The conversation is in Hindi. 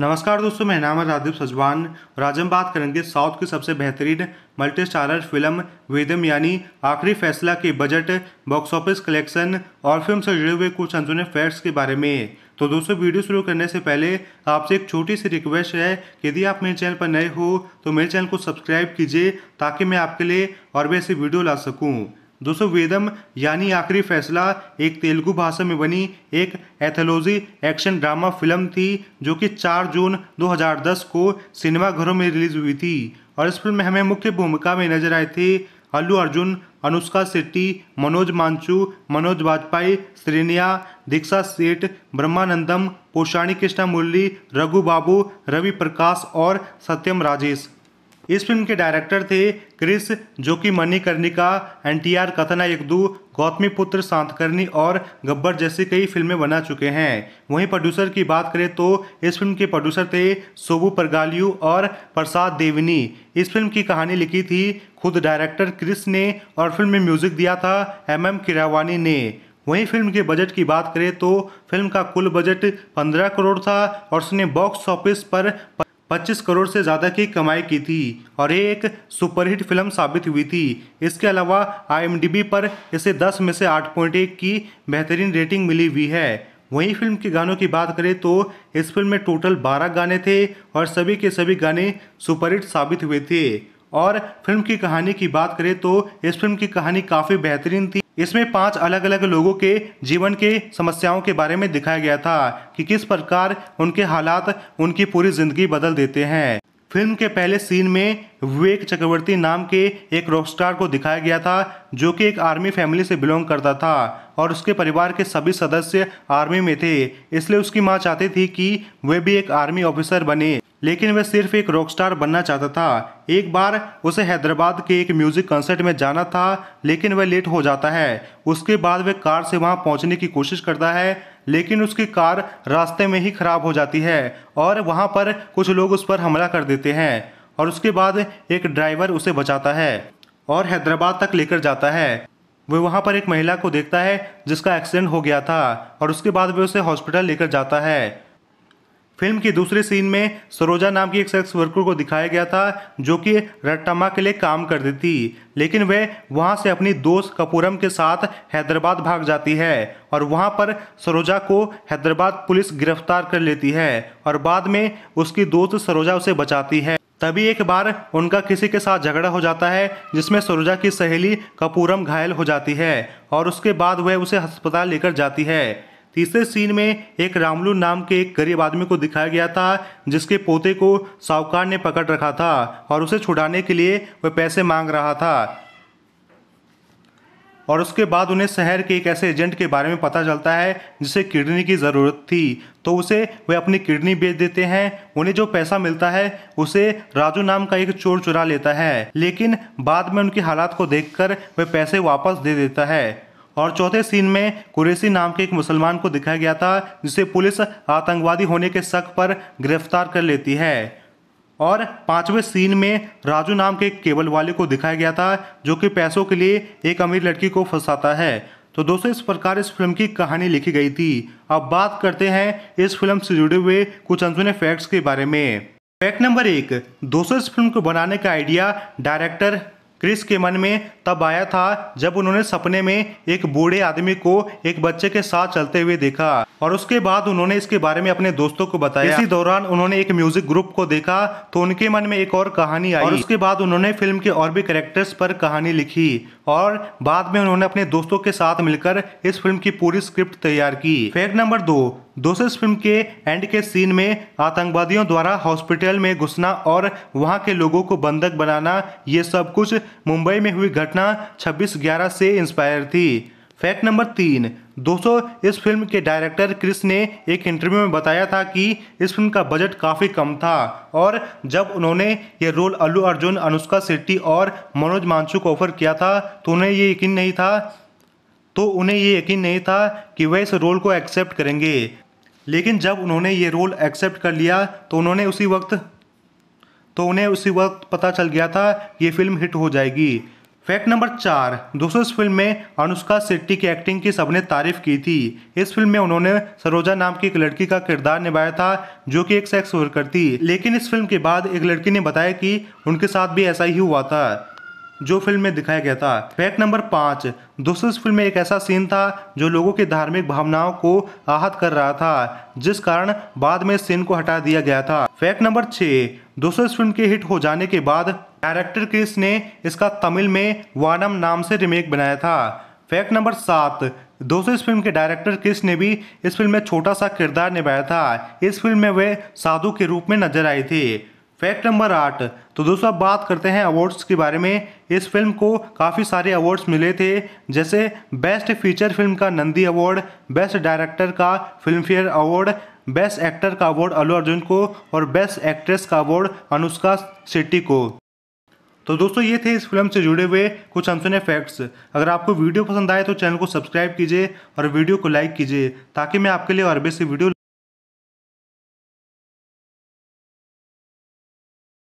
नमस्कार दोस्तों मैं नाम है राजीव सजवान और आज हम बात करेंगे साउथ की सबसे बेहतरीन मल्टी स्टारर फिल्म वेदम यानी आखिरी फैसला के बजट बॉक्स ऑफिस कलेक्शन और फिल्म से जुड़े हुए कुछ अनसुने फैक्ट्स के बारे में तो दोस्तों वीडियो शुरू करने से पहले आपसे एक छोटी सी रिक्वेस्ट है यदि आप मेरे चैनल पर नए हो तो मेरे चैनल को सब्सक्राइब कीजिए ताकि मैं आपके लिए और भी ऐसी वीडियो ला सकूँ दोस्तों वेदम यानी आखिरी फैसला एक तेलुगु भाषा में बनी एक एथोलॉजी एक्शन ड्रामा फिल्म थी जो कि 4 जून 2010 को सिनेमाघरों में रिलीज हुई थी और इस फिल्म में हमें मुख्य भूमिका में नजर आए थे अल्लू अर्जुन अनुष्का शेट्टी मनोज मांचू मनोज वाजपेयी श्रीनिया दीक्षा सेठ ब्रह्मानंदम पोषाणी कृष्णा मुरली रघु बाबू रवि प्रकाश और सत्यम राजेश इस फिल्म के डायरेक्टर थे क्रिस जो कि मणिकर्णिका एन टी आर कथनायुग्दू गौतमी पुत्र सांतकर्णी और गब्बर जैसी कई फिल्में बना चुके हैं वहीं प्रोड्यूसर की बात करें तो इस फिल्म के प्रोड्यूसर थे सोबू परगालियू और प्रसाद देवनी इस फिल्म की कहानी लिखी थी खुद डायरेक्टर क्रिस ने और फिल्म में म्यूजिक दिया था एम एम किरावानी ने वहीं फिल्म के बजट की बात करें तो फिल्म का कुल बजट 15 करोड़ था और उसने बॉक्स ऑफिस पर 25 करोड़ से ज़्यादा की कमाई की थी और ये एक सुपरहिट फिल्म साबित हुई थी इसके अलावा आईएमडीबी पर इसे 10 में से 8.1 की बेहतरीन रेटिंग मिली हुई है वहीं फिल्म के गानों की बात करें तो इस फिल्म में टोटल 12 गाने थे और सभी के सभी गाने सुपरहिट साबित हुए थे और फिल्म की कहानी की बात करें तो इस फिल्म की कहानी काफ़ी बेहतरीन थी इसमें पांच अलग अलग लोगों के जीवन के समस्याओं के बारे में दिखाया गया था कि किस प्रकार उनके हालात उनकी पूरी जिंदगी बदल देते हैं फिल्म के पहले सीन में विवेक चक्रवर्ती नाम के एक रॉकस्टार को दिखाया गया था जो कि एक आर्मी फैमिली से बिलोंग करता था और उसके परिवार के सभी सदस्य आर्मी में थे इसलिए उसकी मां चाहती थी कि वे भी एक आर्मी ऑफिसर बने लेकिन वह सिर्फ एक रॉकस्टार बनना चाहता था एक बार उसे हैदराबाद के एक म्यूजिक कंसर्ट में जाना था लेकिन वह लेट हो जाता है उसके बाद वह कार से वहां पहुंचने की कोशिश करता है लेकिन उसकी कार रास्ते में ही खराब हो जाती है और वहां पर कुछ लोग उस पर हमला कर देते हैं और उसके बाद एक ड्राइवर उसे बचाता है और हैदराबाद तक लेकर जाता है वह वहाँ पर एक महिला को देखता है जिसका एक्सीडेंट हो गया था और उसके बाद वह उसे हॉस्पिटल लेकर जाता है फिल्म की दूसरे सीन में सरोजा नाम की एक सेक्स वर्कर को दिखाया गया था जो कि रट्टामा के लिए काम करती थी लेकिन वह वहां से अपनी दोस्त कपूरम के साथ हैदराबाद भाग जाती है और वहां पर सरोजा को हैदराबाद पुलिस गिरफ्तार कर लेती है और बाद में उसकी दोस्त सरोजा उसे बचाती है तभी एक बार उनका किसी के साथ झगड़ा हो जाता है जिसमें सरोजा की सहेली कपूरम घायल हो जाती है और उसके बाद वह उसे अस्पताल लेकर जाती है तीसरे सीन में एक रामलू नाम के एक गरीब आदमी को दिखाया गया था जिसके पोते को साहूकार ने पकड़ रखा था और उसे छुड़ाने के लिए वह पैसे मांग रहा था और उसके बाद उन्हें शहर के एक ऐसे एजेंट के बारे में पता चलता है जिसे किडनी की ज़रूरत थी तो उसे वे अपनी किडनी बेच देते हैं उन्हें जो पैसा मिलता है उसे राजू नाम का एक चोर चुरा लेता है लेकिन बाद में उनकी हालात को देखकर वह पैसे वापस दे देता है और चौथे सीन में कुरेसी नाम के एक मुसलमान को दिखाया गया था जिसे पुलिस आतंकवादी होने के शक पर गिरफ्तार कर लेती है और पांचवें सीन में राजू नाम के एक केबल वाले को दिखाया गया था जो कि पैसों के लिए एक अमीर लड़की को फंसाता है तो दोस्तों इस प्रकार इस फिल्म की कहानी लिखी गई थी अब बात करते हैं इस फिल्म से जुड़े हुए कुछ अनसुने फैक्ट्स के बारे में फैक्ट नंबर एक दोस्तों इस फिल्म को बनाने का आइडिया डायरेक्टर क्रिस के मन में तब आया था जब उन्होंने सपने में एक बूढ़े आदमी को एक बच्चे के साथ चलते हुए देखा और उसके बाद उन्होंने इसके बारे में अपने दोस्तों को बताया इसी दौरान उन्होंने एक म्यूजिक ग्रुप को देखा तो उनके मन में एक और कहानी आई और उसके बाद उन्होंने फिल्म के और भी कैरेक्टर्स पर कहानी लिखी और बाद में उन्होंने अपने दोस्तों के साथ मिलकर इस फिल्म की पूरी स्क्रिप्ट तैयार की फैक्ट नंबर दो दोस्तों इस फिल्म के एंड के सीन में आतंकवादियों द्वारा हॉस्पिटल में घुसना और वहां के लोगों को बंधक बनाना ये सब कुछ मुंबई में हुई घटना 26 ग्यारह से इंस्पायर थी फैक्ट नंबर तीन दोस्तों इस फिल्म के डायरेक्टर क्रिस ने एक इंटरव्यू में बताया था कि इस फिल्म का बजट काफ़ी कम था और जब उन्होंने ये रोल अल्लू अर्जुन अनुष्का शेट्टी और मनोज मांसू को ऑफर किया था तो उन्हें ये यकीन नहीं था तो उन्हें ये यकीन नहीं था कि वह इस रोल को एक्सेप्ट करेंगे लेकिन जब उन्होंने ये रोल एक्सेप्ट कर लिया तो उन्होंने उसी वक्त तो उन्हें उसी वक्त पता चल गया था ये फिल्म हिट हो जाएगी फैक्ट नंबर चार दोस्तों इस फिल्म में अनुष्का शेट्टी की एक्टिंग की सबने तारीफ की थी इस फिल्म में उन्होंने सरोजा नाम की एक लड़की का किरदार निभाया था जो कि एक सेक्स वर्कर थी लेकिन इस फिल्म के बाद एक लड़की ने बताया कि उनके साथ भी ऐसा ही हुआ था जो फिल्म में दिखाया गया था फैक्ट नंबर पाँच दोस्तों इस फिल्म में एक ऐसा सीन था जो लोगों की धार्मिक भावनाओं को आहत कर रहा था जिस कारण बाद में इस सीन को हटा दिया गया था फैक्ट नंबर छः दोस्तों इस फिल्म के हिट हो जाने के बाद डायरेक्टर क्रिस ने इसका तमिल में वानम नाम से रिमेक बनाया था फैक्ट नंबर सात दोस्तों इस फिल्म के डायरेक्टर क्रिस ने भी इस फिल्म में छोटा सा किरदार निभाया था इस फिल्म में वे साधु के रूप में नजर आई थी फैक्ट नंबर आठ तो दोस्तों अब बात करते हैं अवार्ड्स के बारे में इस फिल्म को काफ़ी सारे अवार्ड्स मिले थे जैसे बेस्ट फीचर फिल्म का नंदी अवार्ड बेस्ट डायरेक्टर का Filmfare award best actor का अवार्ड अलू अर्जुन को और बेस्ट एक्ट्रेस का अवार्ड अनुष्का शेट्टी को तो दोस्तों ये थे इस फिल्म से जुड़े हुए कुछ अनसुने फैक्ट्स अगर आपको वीडियो पसंद आए तो चैनल को सब्सक्राइब कीजिए और वीडियो को लाइक कीजिए ताकि मैं आपके लिए और भी वीडियो